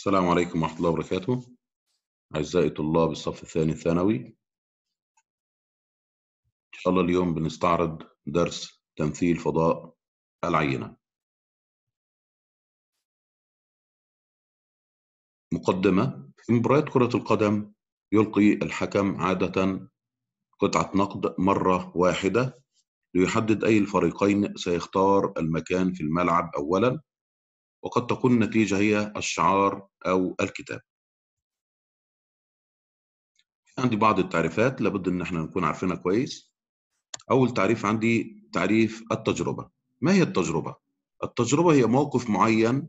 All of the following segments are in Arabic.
السلام عليكم ورحمة الله وبركاته أعزائي طلاب الصف الثاني الثانوي إن شاء الله اليوم بنستعرض درس تمثيل فضاء العينة مقدمة في مباريات كرة القدم يلقي الحكم عادة قطعة نقد مرة واحدة ليحدد أي الفريقين سيختار المكان في الملعب أولاً وقد تكون النتيجة هي الشعار أو الكتاب عندي بعض التعريفات لابد ان احنا نكون عارفينها كويس اول تعريف عندي تعريف التجربه ما هي التجربه التجربه هي موقف معين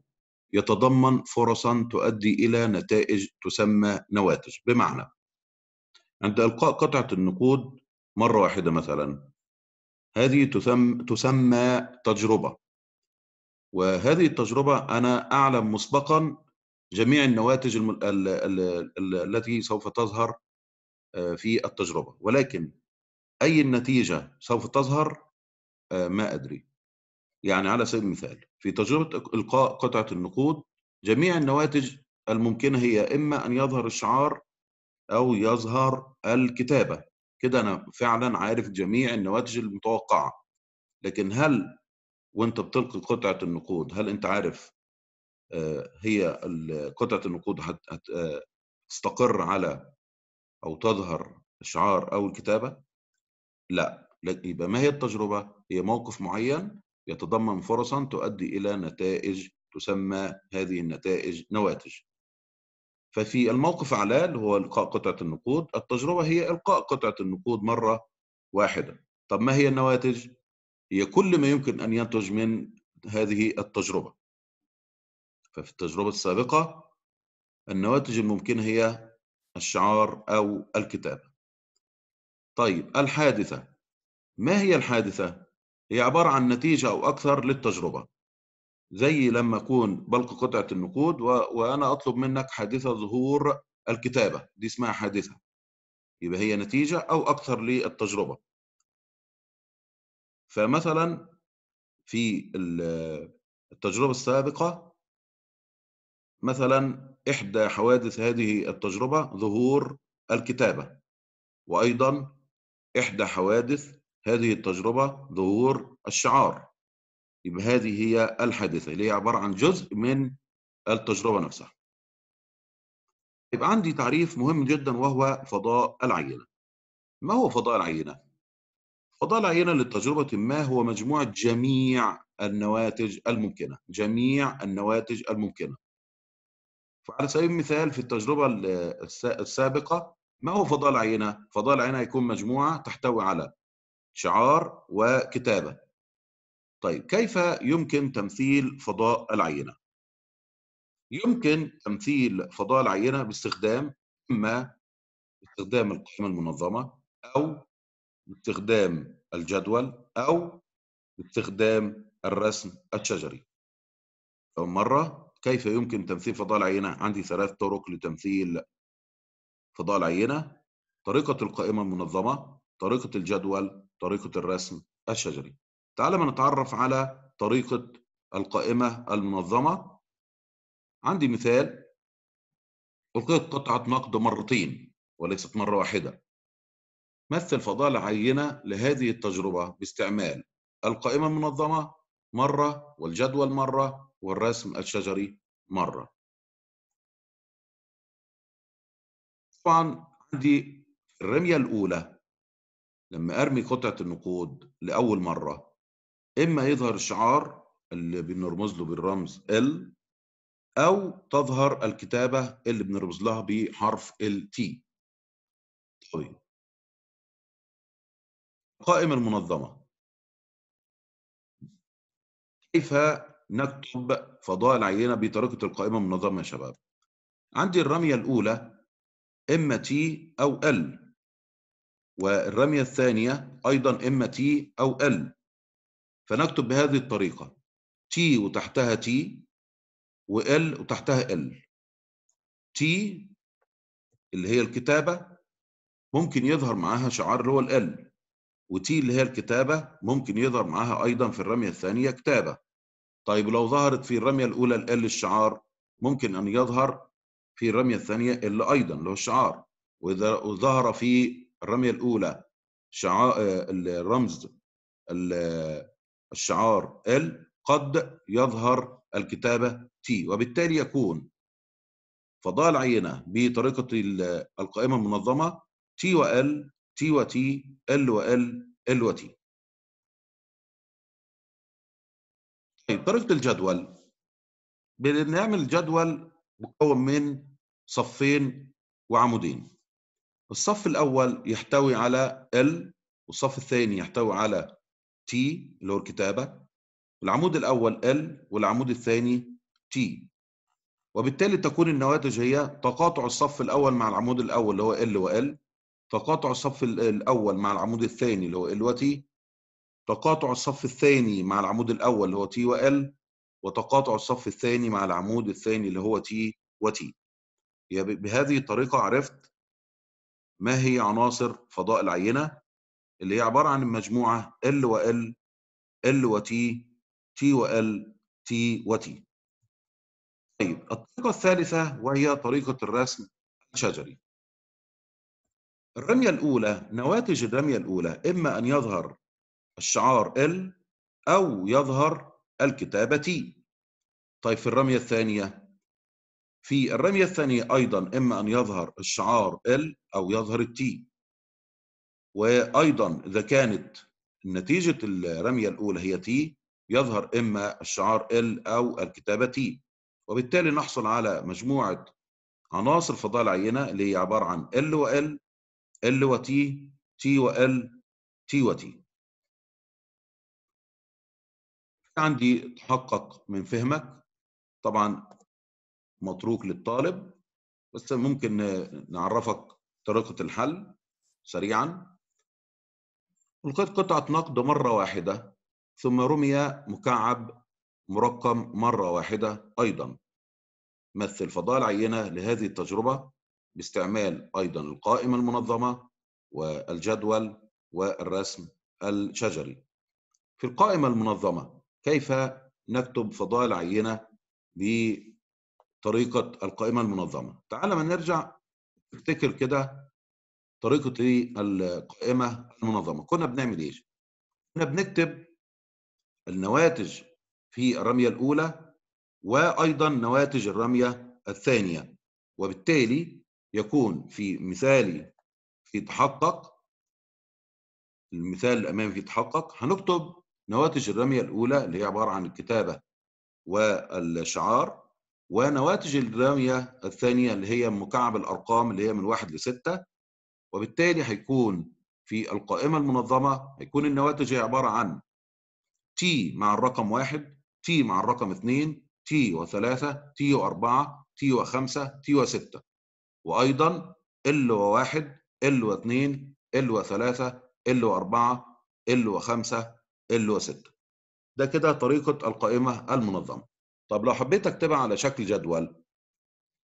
يتضمن فرصا تؤدي الى نتائج تسمى نواتج بمعنى عند القاء قطعه النقود مره واحده مثلا هذه تسمى تسمى تجربه وهذه التجربة أنا أعلم مسبقا جميع النواتج الم... ال... ال... ال... التي سوف تظهر آه، في التجربة ولكن أي النتيجة سوف تظهر آه، ما أدري يعني على سبيل المثال في تجربة إلقاء قطعة النقود جميع النواتج الممكنة هي إما أن يظهر الشعار أو يظهر الكتابة كده أنا فعلا عارف جميع النواتج المتوقعة لكن هل وانت بتلقي قطعه النقود هل انت عارف آه، هي قطعه النقود هتستقر آه، على او تظهر الشعار او الكتابه لا يبقى ما هي التجربه هي موقف معين يتضمن فرصا تؤدي الى نتائج تسمى هذه النتائج نواتج ففي الموقف أعلى اللي هو إلقاء قطعة النقود التجربة هي إلقاء قطعة النقود مرة واحدة طب ما هي النواتج؟ هي كل ما يمكن أن ينتج من هذه التجربة ففي التجربة السابقة النواتج الممكنة هي الشعار أو الكتابة طيب الحادثة ما هي الحادثة؟ هي عبارة عن نتيجة أو أكثر للتجربة زي لما أكون بلق قطعة النقود و... وأنا أطلب منك حادثة ظهور الكتابة دي اسمها حادثة يبقى هي نتيجة أو أكثر للتجربة فمثلا في التجربة السابقة مثلا إحدى حوادث هذه التجربة ظهور الكتابة وأيضا إحدى حوادث هذه التجربة ظهور الشعار يبقى هذه هي الحادثة اللي هي عبارة عن جزء من التجربة نفسها يبقى عندي تعريف مهم جدا وهو فضاء العينة ما هو فضاء العينة؟ فضل هنا للتجربة ما هو مجموع جميع النواتج الممكنة جميع النواتج الممكنة فعلى سبيل المثال في التجربة السابقة ما هو فضاء العينة؟ فضاء العينة هيكون مجموعة تحتوي على شعار وكتابة طيب كيف يمكن تمثيل فضاء العينة؟ يمكن تمثيل فضاء العينة باستخدام إما استخدام القائمة المنظمة أو باستخدام الجدول أو باستخدام الرسم الشجري أول مرة كيف يمكن تمثيل فضاء العينة؟ عندي ثلاث طرق لتمثيل فضاء العينة طريقة القائمة المنظمة طريقة الجدول طريقة الرسم الشجري تعال ما نتعرف على طريقة القائمة المنظمة عندي مثال ألقيت قطعة نقد مرتين وليست مرة واحدة مثل فضالة عينة لهذه التجربة باستعمال القائمة المنظمة مرة والجدول مرة والرسم الشجري مرة طبعا عندي الرمية الأولى لما أرمي قطعة النقود لأول مرة إما يظهر الشعار اللي بنرمز له بالرمز L أو تظهر الكتابة اللي بنرمز لها بحرف ال T طيب قائمة المنظمة كيف نكتب فضاء العينة بطريقة القائمة المنظمة يا شباب عندي الرمية الأولى إما تي أو ال والرمية الثانية أيضا إما تي أو ال فنكتب بهذه الطريقة تي وتحتها تي وال وتحتها ال تي اللي هي الكتابة ممكن يظهر معاها شعار اللي هو ال وتي اللي هي الكتابة ممكن يظهر معاها أيضا في الرمية الثانية كتابة طيب لو ظهرت في الرمية الأولى ال الشعار ممكن أن يظهر في الرمية الثانية ال أيضا اللي هو الشعار وإذا ظهر في الرمية الأولى شعار آه، الرمز آه، الشعار ال قد يظهر الكتابة تي وبالتالي يكون فضاء العينة بطريقة القائمة المنظمة تي وال تي وتي ال وال ال وتي طيب طريقه الجدول بنعمل جدول مكون من صفين وعمودين الصف الاول يحتوي على ال والصف الثاني يحتوي على تي اللي هو الكتابه العمود الاول ال والعمود الثاني تي وبالتالي تكون النواتج هي تقاطع الصف الاول مع العمود الاول اللي هو ال وال تقاطع الصف الاول مع العمود الثاني اللي هو ال تي تقاطع الصف الثاني مع العمود الاول اللي هو تي ال وتقاطع الصف الثاني مع العمود الثاني اللي هو تي وتي يعني بهذه الطريقه عرفت ما هي عناصر فضاء العينه اللي هي عباره عن المجموعه ال و ال و تي ال تي تي طيب الطريقه الثالثه وهي طريقه الرسم الشجري الرمية الأولى نواتج الرمية الأولى إما أن يظهر الشعار ال أو يظهر الكتابة تي طيب في الرمية الثانية في الرمية الثانية أيضا إما أن يظهر الشعار ال أو يظهر التي وأيضا إذا كانت نتيجة الرمية الأولى هي تي يظهر إما الشعار ال أو الكتابة تي وبالتالي نحصل على مجموعة عناصر فضاء العينة اللي هي عبارة عن ال وال ال و تي ال تي تي عندي تحقق من فهمك طبعا متروك للطالب بس ممكن نعرفك طريقة الحل سريعا ألقيت قطعة نقد مرة واحدة ثم رمي مكعب مرقم مرة واحدة أيضا مثل فضاء العينة لهذه التجربة باستعمال أيضا القائمة المنظمة والجدول والرسم الشجري في القائمة المنظمة كيف نكتب فضائل عينة بطريقة القائمة المنظمة تعال ما نرجع افتكر كده طريقة القائمة المنظمة كنا بنعمل ايه كنا بنكتب النواتج في الرمية الأولى وأيضا نواتج الرمية الثانية وبالتالي يكون في مثالي يتحقق المثال الأمامي يتحقق هنكتب نواتج الرمية الأولى اللي هي عبارة عن الكتابة والشعار ونواتج الرمية الثانية اللي هي مكعب الأرقام اللي هي من واحد لستة وبالتالي هيكون في القائمة المنظمة هيكون النواتج هي عبارة عن T مع الرقم واحد T مع الرقم اثنين T وثلاثة T وأربعة T وخمسة T وستة وايضا ال واحد ال واثنين ال وثلاثة ال واربعة ال وخمسة ال وستة ده كده طريقة القائمة المنظمة طب لو حبيت اكتبها على شكل جدول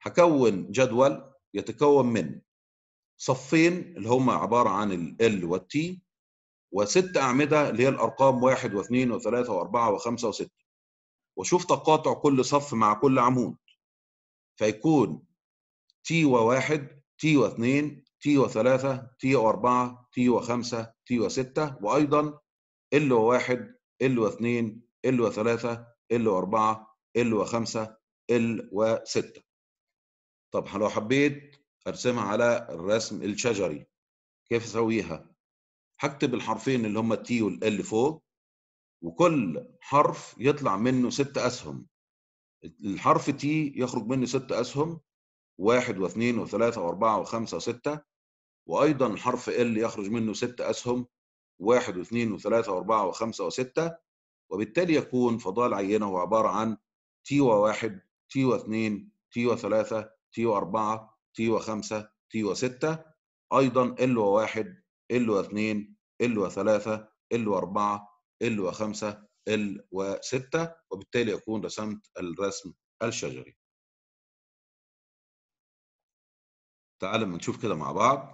هكون جدول يتكون من صفين اللي هما عبارة عن ال والتي وست أعمدة اللي هي الأرقام واحد واثنين وثلاثة وأربعة وخمسة وستة وشوف تقاطع كل صف مع كل عمود فيكون تي واحد 3 اثنين و4 تي و5 خمسة و6 وأيضا إلو واحد إلو اثنين إلو ثلاثة إلو أربعة إلو خمسة إلو 6 طب لو حبيت أرسمها على الرسم الشجري كيف أسويها؟ هكتب الحرفين اللي هما التي والال فوق وكل حرف يطلع منه ست أسهم الحرف تي يخرج منه ست أسهم واحد واثنين وثلاثة وأربعة وخمسة وستة وأيضا حرف ال يخرج منه ست أسهم واحد واثنين وثلاثة وأربعة وخمسة وستة وبالتالي يكون فضاء العينة هو عبارة عن تي واحد تي اثنين تيوى ثلاثة تيوى أربعة تيوى خمسة تيوى ستة أيضا ال واحد ال واثنين ال وثلاثة ال وأربعة ال وخمسة ال وستة وبالتالي يكون رسمت الرسم الشجري تعال لما نشوف كده مع بعض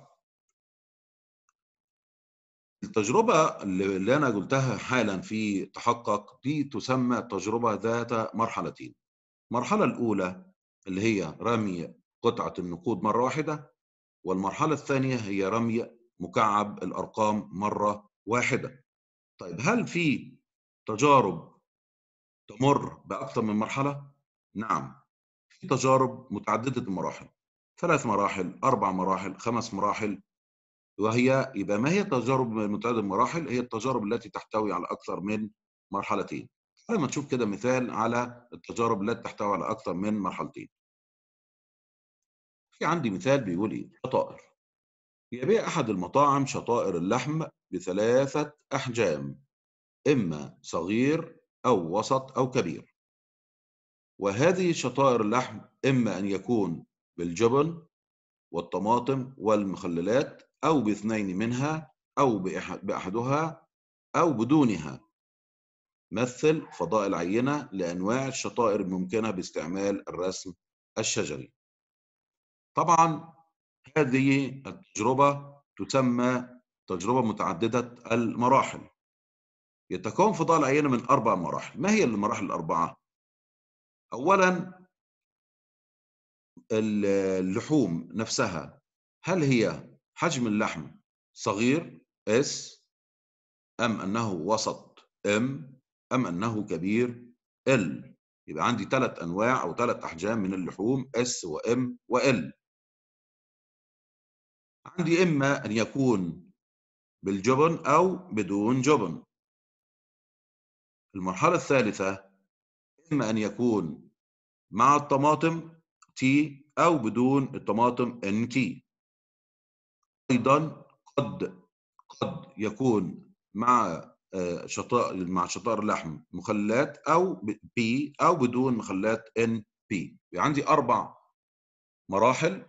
التجربة اللي أنا قلتها حالا في تحقق دي تسمى تجربة ذات مرحلتين المرحلة الأولى اللي هي رمي قطعة النقود مرة واحدة والمرحلة الثانية هي رمي مكعب الأرقام مرة واحدة طيب هل في تجارب تمر بأكثر من مرحلة؟ نعم في تجارب متعددة المراحل ثلاث مراحل أربع مراحل خمس مراحل وهي يبقى ما هي تجارب متعدد المراحل هي التجارب التي تحتوي على أكثر من مرحلتين تعالى ما تشوف كده مثال على التجارب التي تحتوي على أكثر من مرحلتين في عندي مثال بيقول إيه شطائر يبيع أحد المطاعم شطائر اللحم بثلاثة أحجام إما صغير أو وسط أو كبير وهذه شطائر اللحم إما أن يكون بالجبن والطماطم والمخللات أو باثنين منها أو بأحدها أو بدونها مثل فضاء العينة لأنواع الشطائر الممكنة باستعمال الرسم الشجري طبعا هذه التجربة تسمى تجربة متعددة المراحل يتكون فضاء العينة من أربع مراحل ما هي المراحل الأربعة؟ أولا اللحوم نفسها هل هي حجم اللحم صغير اس ام انه وسط ام ام انه كبير ال يبقى عندي ثلاث انواع او ثلاث احجام من اللحوم اس وام وال عندي نعم. اما ان يكون بالجبن او بدون جبن المرحله الثالثه اما ان يكون مع الطماطم تي أو بدون الطماطم إن تي أيضا قد قد يكون مع آه، شطار مع شطار لحم مخلات أو بي أو بدون مخلات إن بي عندي أربع مراحل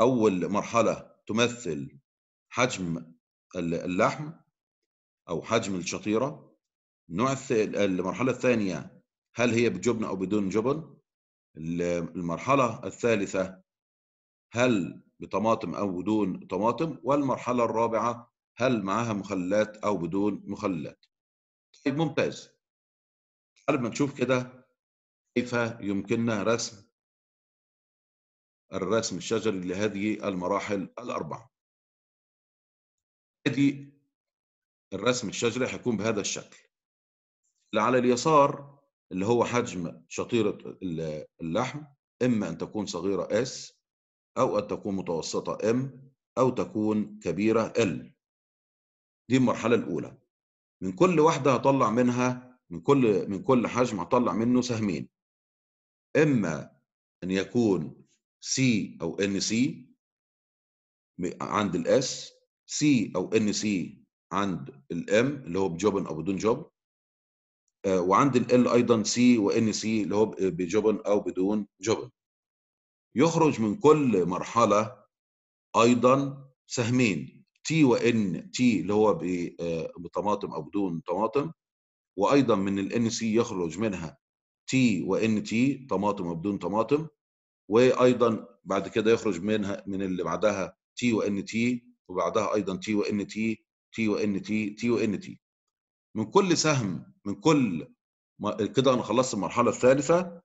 أول مرحلة تمثل حجم اللحم أو حجم الشطيرة النوع المرحلة الثانية هل هي بجبن أو بدون جبن المرحلة الثالثة هل بطماطم أو بدون طماطم والمرحلة الرابعة هل معها مخللات أو بدون مخللات طيب ممتاز تعال ما نشوف كده كيف يمكننا رسم الرسم الشجري لهذه المراحل الأربعة هذه الرسم الشجري هيكون بهذا الشكل اللي على اليسار اللي هو حجم شطيرة اللحم إما أن تكون صغيرة S أو أن تكون متوسطة M أو تكون كبيرة L دي المرحلة الأولى من كل واحدة هطلع منها من كل من كل حجم هطلع منه سهمين إما أن يكون C أو NC عند الاس سي أو ان سي عند الام اللي هو بجوبن أو بدون جوب آه، وعند ال ايضا سي وان سي اللي هو بجبن او بدون جبن يخرج من كل مرحله ايضا سهمين تي وان تي اللي هو آه، بطماطم او بدون طماطم وايضا من الان سي يخرج منها تي وان تي طماطم او بدون طماطم وايضا بعد كده يخرج منها من اللي بعدها تي وان تي وبعدها ايضا تي وان تي تي وان تي تي وان تي من كل سهم من كل كده انا خلصت المرحله الثالثه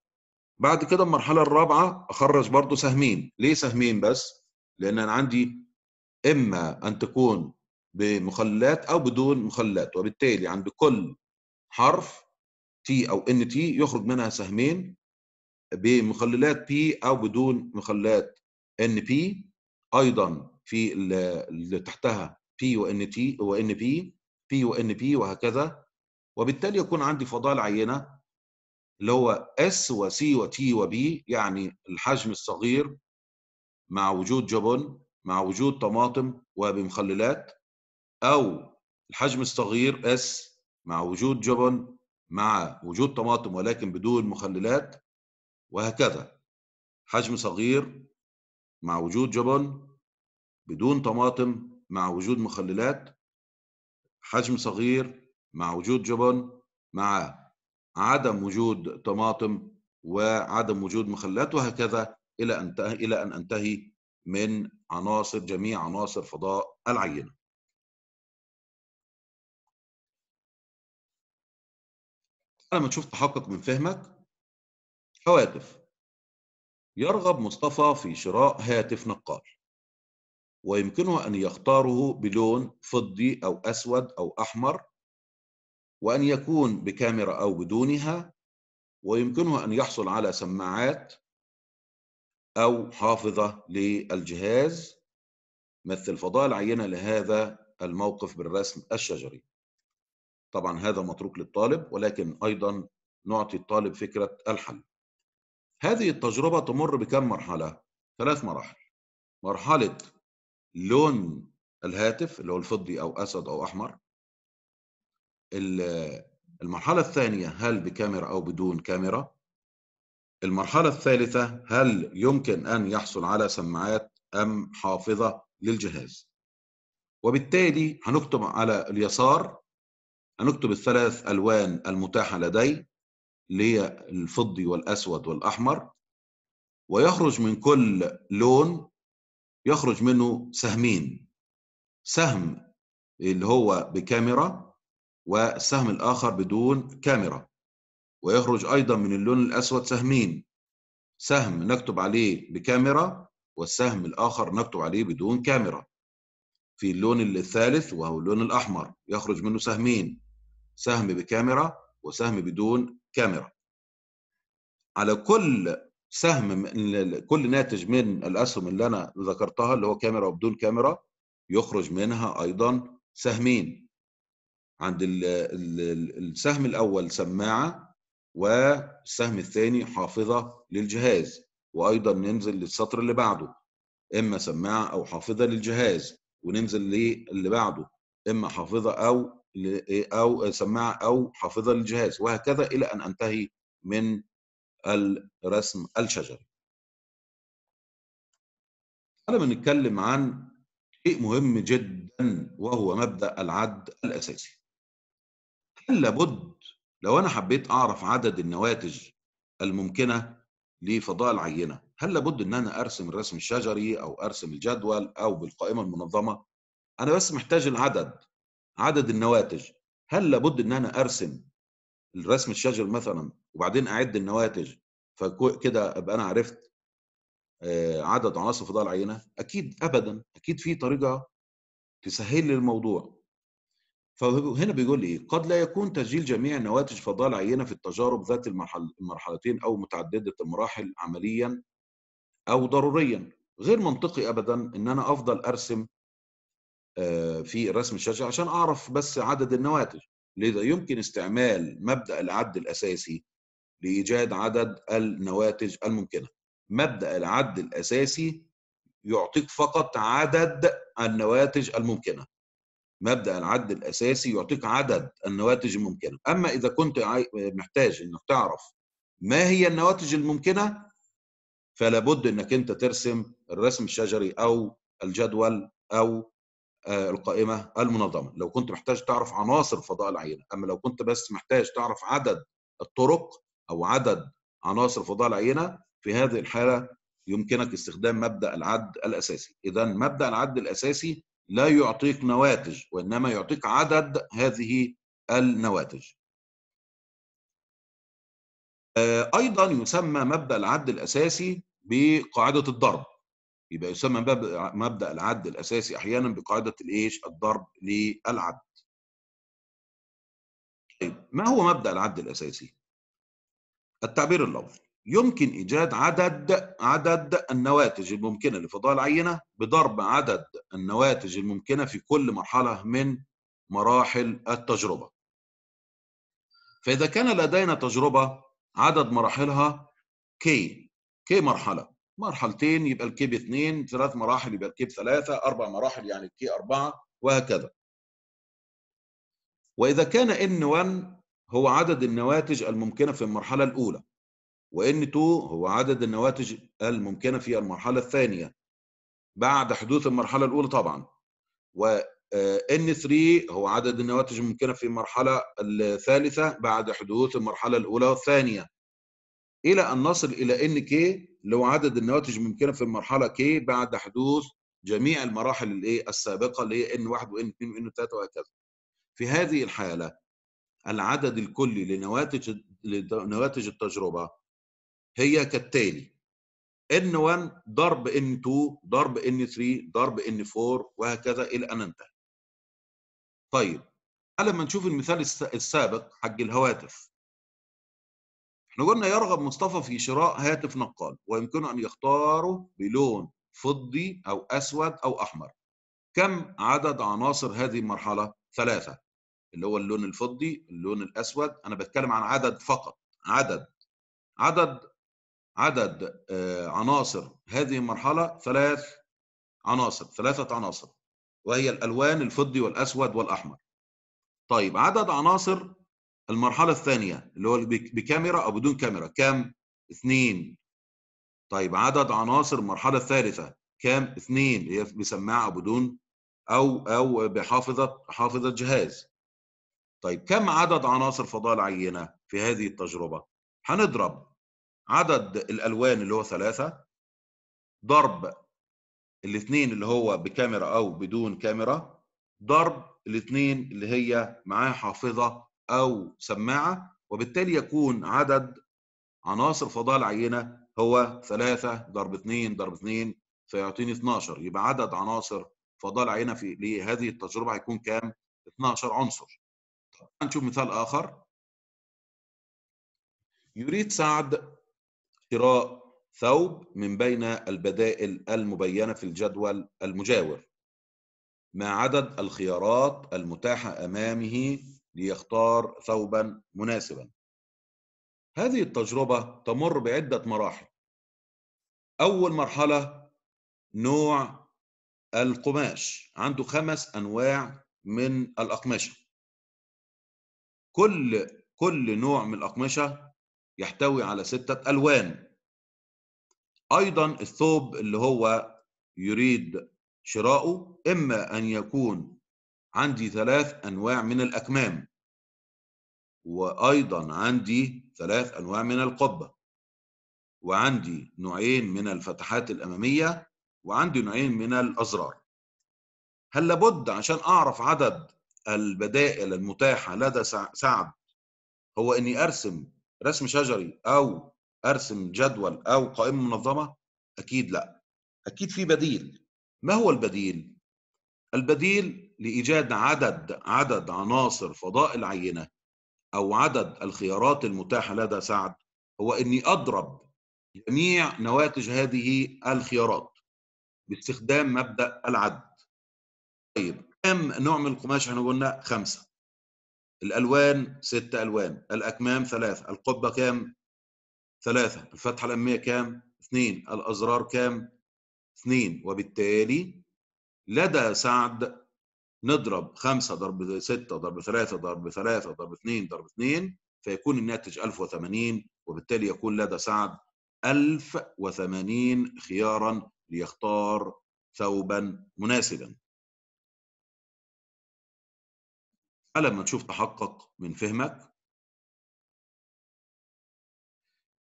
بعد كده المرحله الرابعه اخرج برضو سهمين ليه سهمين بس لان انا عندي اما ان تكون بمخلات او بدون مخلات وبالتالي عند كل حرف تي او ان تي يخرج منها سهمين بمخللات بي او بدون مخلات ان بي ايضا في اللي تحتها بي وان تي وان بي بي وان بي وهكذا وبالتالي يكون عندي فضائل عينه اللي هو اس وسي وتي وبي يعني الحجم الصغير مع وجود جبن مع وجود طماطم وبمخللات او الحجم الصغير اس مع وجود جبن مع وجود طماطم ولكن بدون مخللات وهكذا حجم صغير مع وجود جبن بدون طماطم مع وجود مخللات حجم صغير مع وجود جبن مع عدم وجود طماطم وعدم وجود مخلات وهكذا الى ان الى ان انتهي من عناصر جميع عناصر فضاء العينه. لما تشوف تحقق من فهمك هواتف يرغب مصطفى في شراء هاتف نقال ويمكنه أن يختاره بلون فضي أو أسود أو أحمر وأن يكون بكاميرا أو بدونها ويمكنه أن يحصل على سماعات أو حافظة للجهاز مثل فضاء العينة لهذا الموقف بالرسم الشجري طبعا هذا متروك للطالب ولكن أيضا نعطي الطالب فكرة الحل هذه التجربة تمر بكم مرحلة؟ ثلاث مراحل مرحلة لون الهاتف اللي هو الفضي او اسد او احمر المرحله الثانيه هل بكاميرا او بدون كاميرا المرحله الثالثه هل يمكن ان يحصل على سماعات ام حافظه للجهاز وبالتالي هنكتب على اليسار هنكتب الثلاث الوان المتاحه لدي اللي هي الفضي والاسود والاحمر ويخرج من كل لون يخرج منه سهمين سهم اللي هو بكاميرا والسهم الآخر بدون كاميرا ويخرج أيضا من اللون الأسود سهمين سهم نكتب عليه بكاميرا والسهم الآخر نكتب عليه بدون كاميرا في اللون الثالث وهو اللون الأحمر يخرج منه سهمين سهم بكاميرا وسهم بدون كاميرا على كل سهم من كل ناتج من الاسهم اللي انا ذكرتها اللي هو كاميرا وبدون كاميرا يخرج منها ايضا سهمين عند السهم الاول سماعه والسهم الثاني حافظه للجهاز وايضا ننزل للسطر اللي بعده اما سماعه او حافظه للجهاز وننزل للي بعده اما حافظه او إيه، او سماعه او حافظه للجهاز وهكذا الى ان انتهي من الرسم الشجري تعالى بنتكلم عن شيء مهم جدا وهو مبدا العد الاساسي هل لابد لو انا حبيت اعرف عدد النواتج الممكنه لفضاء العينه هل لابد ان انا ارسم الرسم الشجري او ارسم الجدول او بالقائمه المنظمه انا بس محتاج العدد عدد النواتج هل لابد ان انا ارسم رسم الشجر مثلا وبعدين اعد النواتج فكده ابقى انا عرفت آه، عدد عناصر فضاء العينه اكيد ابدا اكيد في طريقه تسهل لي الموضوع فهنا بيقول لي إيه؟ قد لا يكون تسجيل جميع نواتج فضاء العينه في التجارب ذات المرحلتين او متعدده المراحل عمليا او ضروريا غير منطقي ابدا ان انا افضل ارسم آه، في رسم الشجر عشان اعرف بس عدد النواتج لذا يمكن استعمال مبدا العد الاساسي لايجاد عدد النواتج الممكنه مبدا العد الاساسي يعطيك فقط عدد النواتج الممكنه مبدا العد الاساسي يعطيك عدد النواتج الممكنه اما اذا كنت محتاج انك تعرف ما هي النواتج الممكنه فلا بد انك انت ترسم الرسم الشجري او الجدول او آه، القائمه المنظمه لو كنت محتاج تعرف عناصر فضاء العينه اما لو كنت بس محتاج تعرف عدد الطرق او عدد عناصر فضاء العينه في هذه الحاله يمكنك استخدام مبدا العد الاساسي اذا مبدا العد الاساسي لا يعطيك نواتج وانما يعطيك عدد هذه النواتج آه، ايضا يسمى مبدا العد الاساسي بقاعده الضرب يبقى يسمى مبدا العد الاساسي احيانا بقاعده الايش الضرب للعد طيب ما هو مبدا العد الاساسي التعبير اللفظي يمكن ايجاد عدد عدد النواتج الممكنه لفضاء العينه بضرب عدد النواتج الممكنه في كل مرحله من مراحل التجربه فاذا كان لدينا تجربه عدد مراحلها كي كي مرحله مرحلتين يبقى الكيب اثنين ثلاث مراحل يبقى الكيب ثلاثة أربع مراحل يعني الكي أربعة وهكذا وإذا كان N1 هو عدد النواتج الممكنة في المرحلة الأولى وN2 هو عدد النواتج الممكنة في المرحلة الثانية بعد حدوث المرحلة الأولى طبعا و N3 آه، هو عدد النواتج الممكنة في المرحلة الثالثة بعد حدوث المرحلة الأولى والثانية إلى أن نصل إلى NK اللي هو عدد النواتج الممكنه في المرحله كي بعد حدوث جميع المراحل الايه السابقه اللي هي ان 1 وان 2 وان 3 وهكذا. في هذه الحاله العدد الكلي لنواتج لنواتج التجربه هي كالتالي ان 1 ضرب ان 2 ضرب ان 3 ضرب ان 4 وهكذا الى ان انتهى. طيب لما نشوف المثال السابق حق الهواتف احنا قلنا يرغب مصطفى في شراء هاتف نقال ويمكنه أن يختاره بلون فضي أو أسود أو أحمر كم عدد عناصر هذه المرحلة؟ ثلاثة اللي هو اللون الفضي اللون الأسود أنا بتكلم عن عدد فقط عدد عدد عدد آه، عناصر هذه المرحلة ثلاث عناصر ثلاثة عناصر وهي الألوان الفضي والأسود والأحمر طيب عدد عناصر المرحله الثانيه اللي هو بكاميرا او بدون كاميرا كام اثنين طيب عدد عناصر المرحله الثالثه كام اثنين هي بسماعه او بدون او او بحافظه حافظه جهاز طيب كم عدد عناصر فضاء العينه في هذه التجربه هنضرب عدد الالوان اللي هو ثلاثه ضرب الاثنين اللي هو بكاميرا او بدون كاميرا ضرب الاثنين اللي هي معاه حافظه او سماعه وبالتالي يكون عدد عناصر فضاء العينه هو 3 ضرب 2 ضرب 2 فيعطيني 12 يبقى عدد عناصر فضاء العينه في لهذه التجربه هيكون كام 12 عنصر طيب، نشوف مثال اخر يريد سعد شراء ثوب من بين البدائل المبينه في الجدول المجاور ما عدد الخيارات المتاحه امامه ليختار ثوبا مناسبا هذه التجربة تمر بعدة مراحل أول مرحلة نوع القماش عنده خمس أنواع من الأقمشة كل كل نوع من الأقمشة يحتوي على ستة ألوان أيضا الثوب اللي هو يريد شراؤه إما أن يكون عندي ثلاث أنواع من الأكمام وأيضا عندي ثلاث أنواع من القبة وعندي نوعين من الفتحات الأمامية وعندي نوعين من الأزرار هل لابد عشان أعرف عدد البدائل المتاحة لدى سعد هو إني أرسم رسم شجري أو أرسم جدول أو قائمة منظمة أكيد لا أكيد في بديل ما هو البديل؟ البديل لايجاد عدد عدد عناصر فضاء العينه او عدد الخيارات المتاحه لدى سعد هو اني اضرب جميع نواتج هذه الخيارات باستخدام مبدا العد. طيب كم نوع من القماش احنا قلنا خمسه. الالوان ست الوان، الاكمام ثلاثه، القبه كام؟ ثلاثه، الفتحه الاماميه كام؟ اثنين، الازرار كام؟ اثنين، وبالتالي لدى سعد نضرب 5 ضرب 6 ضرب 3 ضرب 3 ضرب 2 ضرب 2 فيكون الناتج 1080 وبالتالي يكون لدى سعد 1080 خيارا ليختار ثوبا مناسبا. تعالى لما نشوف تحقق من فهمك.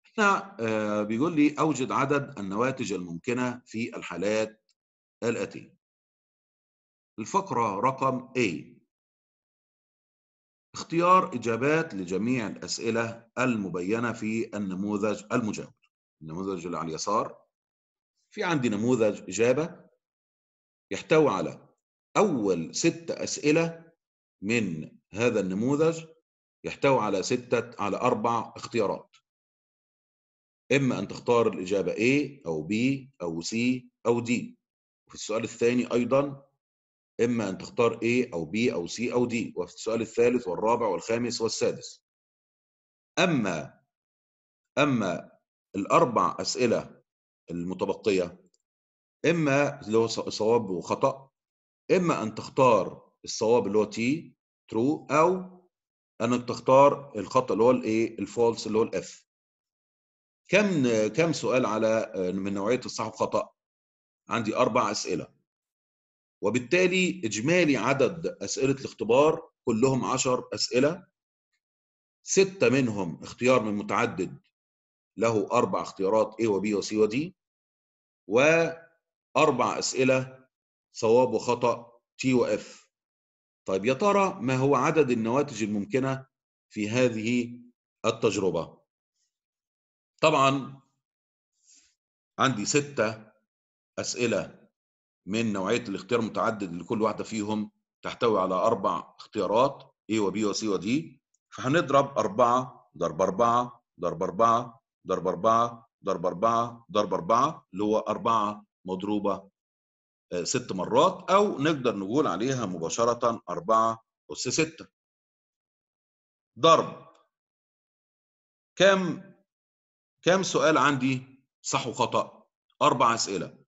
احنا آه، بيقول لي اوجد عدد النواتج الممكنه في الحالات الاتيه. الفقرة رقم A اختيار إجابات لجميع الأسئلة المبينة في النموذج المجاور النموذج اللي على اليسار في عندي نموذج إجابة يحتوي على أول ست أسئلة من هذا النموذج يحتوي على ستة على أربع اختيارات إما أن تختار الإجابة A أو B أو C أو D وفي السؤال الثاني أيضا اما ان تختار A او B او C او D وفي السؤال الثالث والرابع والخامس والسادس اما اما الاربع اسئله المتبقيه اما اللي هو صواب وخطا اما ان تختار الصواب اللي هو T ترو او انك تختار الخطا اللي هو الايه الفولس اللي هو الاف كم كم سؤال على من نوعيه الصح والخطا عندي اربع اسئله وبالتالي اجمالي عدد اسئله الاختبار كلهم 10 اسئله سته منهم اختيار من متعدد له اربع اختيارات A وB وC وD واربع اسئله صواب وخطا T وF طيب يا ترى ما هو عدد النواتج الممكنه في هذه التجربه طبعا عندي سته اسئله من نوعية الاختيار المتعدد اللي كل واحدة فيهم تحتوي على أربع اختيارات A و B و C و D فهنضرب أربعة ضرب أربعة ضرب أربعة ضرب أربعة ضرب أربعة ضرب أربعة اللي هو أربعة مضروبة آه، ست مرات أو نقدر نقول عليها مباشرة أربعة أس ستة ضرب كم كم سؤال عندي صح وخطأ أربع أسئلة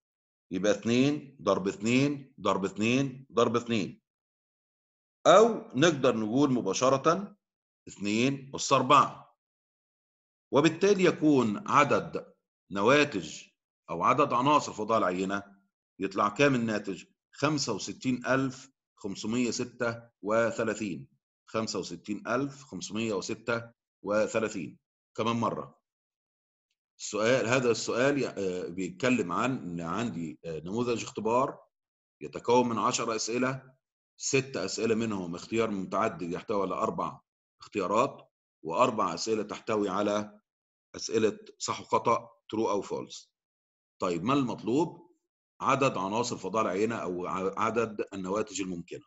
يبقى 2 ضرب 2 ضرب 2 ضرب 2 أو نقدر نقول مباشرة 2 أس 4 وبالتالي يكون عدد نواتج أو عدد عناصر فضاء العينة يطلع كام الناتج؟ 65536 65536 كمان مرة السؤال هذا السؤال آه، بيتكلم عن ان عندي آه، نموذج اختبار يتكون من 10 اسئله ست اسئله منهم اختيار متعدد يحتوي على اربع اختيارات واربع اسئله تحتوي على اسئله صح وخطا ترو او فولس طيب ما المطلوب عدد عناصر فضاء العينه او عدد النواتج الممكنه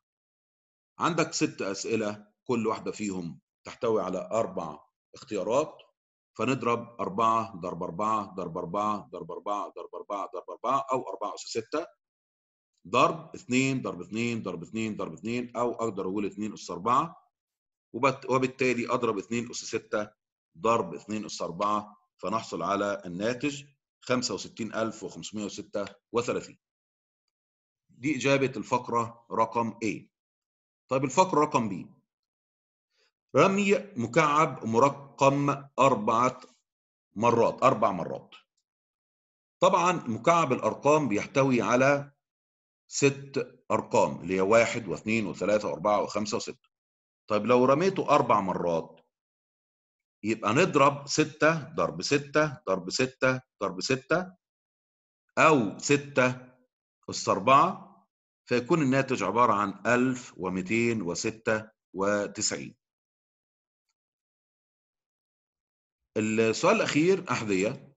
عندك ست اسئله كل واحده فيهم تحتوي على اربع اختيارات فنضرب 4 ضرب 4 ضرب 4 ضرب 4 ضرب 4 ضرب 4 او 4 اس 6 ضرب 2 ضرب 2 ضرب 2 ضرب 2 او اقدر اقول 2 اس 4 وبالتالي اضرب 2 اس 6 ضرب 2 اس 4 فنحصل على الناتج 65536 دي اجابه الفقره رقم A طيب الفقره رقم B رمي مكعب مرقم أربعة مرات أربع مرات طبعا مكعب الأرقام بيحتوي على ست أرقام اللي هي واحد واثنين وثلاثة وأربعة وخمسة وستة طيب لو رميته أربع مرات يبقى نضرب ستة ضرب ستة ضرب ستة ضرب ستة أو ستة أس أربعة فيكون الناتج عبارة عن 1296 السؤال الأخير أحذية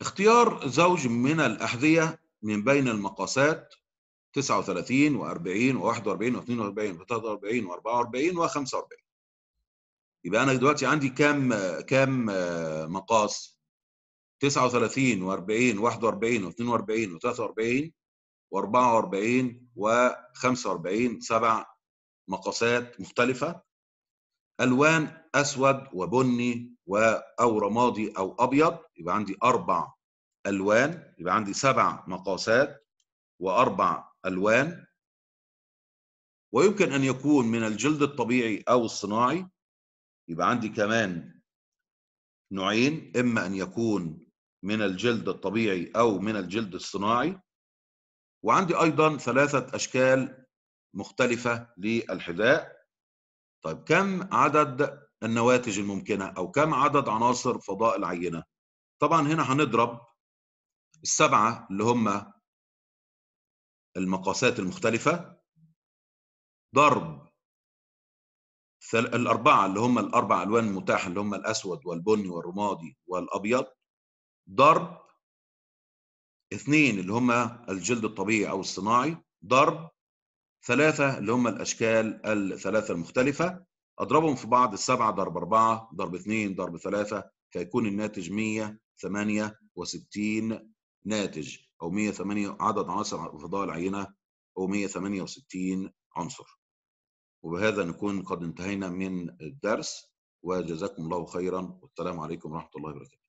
اختيار زوج من الأحذية من بين المقاسات 39 و40 و41 و42 و43 و44 و45 يبقى أنا دلوقتي عندي كام كام مقاس 39 و40 و 41 و42 و43 و44 و45 سبع مقاسات مختلفة الوان اسود وبني او رمادي او ابيض يبقى عندي اربع الوان يبقى عندي سبع مقاسات واربع الوان ويمكن ان يكون من الجلد الطبيعي او الصناعي يبقى عندي كمان نوعين اما ان يكون من الجلد الطبيعي او من الجلد الصناعي وعندي ايضا ثلاثه اشكال مختلفه للحذاء طيب كم عدد النواتج الممكنه او كم عدد عناصر فضاء العينه طبعا هنا هنضرب السبعه اللي هم المقاسات المختلفه ضرب الاربعه اللي هم الاربع الوان المتاحه اللي هم الاسود والبني والرمادي والابيض ضرب اثنين اللي هم الجلد الطبيعي او الصناعي ضرب ثلاثة اللي هم الأشكال الثلاثة المختلفة أضربهم في بعض السبعة ضرب أربعة ضرب اثنين ضرب ثلاثة فيكون الناتج 168 ناتج أو 108 عدد عناصر فضاء العينة أو 168 عنصر وبهذا نكون قد انتهينا من الدرس وجزاكم الله خيرا والسلام عليكم ورحمة الله وبركاته